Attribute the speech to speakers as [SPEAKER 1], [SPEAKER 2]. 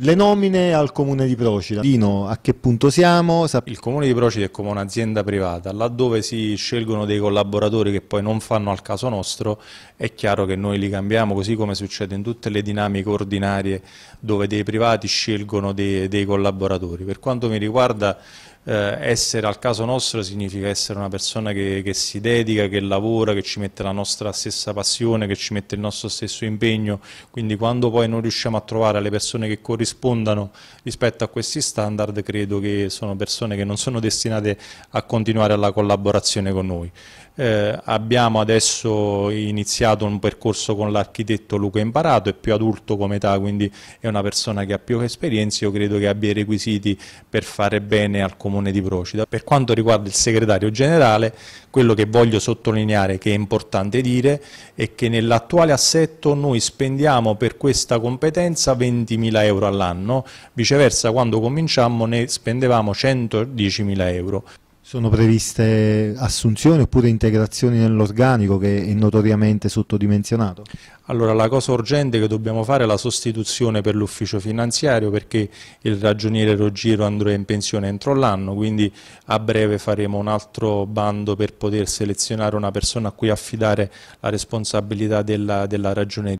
[SPEAKER 1] Le nomine al comune di Procida. Dino, a che punto
[SPEAKER 2] siamo? Il comune di Procida è come un'azienda privata, laddove si scelgono dei collaboratori che poi non fanno al caso nostro, è chiaro che noi li cambiamo, così come succede in tutte le dinamiche ordinarie dove dei privati scelgono dei, dei collaboratori. Per quanto mi riguarda eh, essere al caso nostro significa essere una persona che, che, si dedica, che lavora, che ci mette la nostra stessa passione, che ci mette il nostro stesso impegno, quindi quando poi non riusciamo a trovare le persone che corrispondano rispetto a questi standard credo che sono persone che non sono destinate a continuare alla collaborazione con noi. Eh, abbiamo adesso iniziato un percorso con l'architetto Luca Imparato, è più adulto come età, quindi è una persona che ha più esperienze, io credo che abbia i requisiti per fare bene al comune Comune di Procida. Per quanto riguarda il segretario generale, quello che voglio sottolineare che è importante dire è che nell'attuale assetto noi spendiamo per questa competenza 20.000 euro all'anno, viceversa quando cominciamo ne spendevamo 110.000 euro.
[SPEAKER 1] Sono previste assunzioni oppure integrazioni nell'organico che è notoriamente sottodimensionato?
[SPEAKER 2] Allora la cosa urgente che dobbiamo fare è la sostituzione per l'ufficio finanziario perché il ragioniere Rogiro andrà in pensione entro l'anno, quindi a breve faremo un altro bando per poter selezionare una persona a cui affidare la responsabilità della, della ragioneria.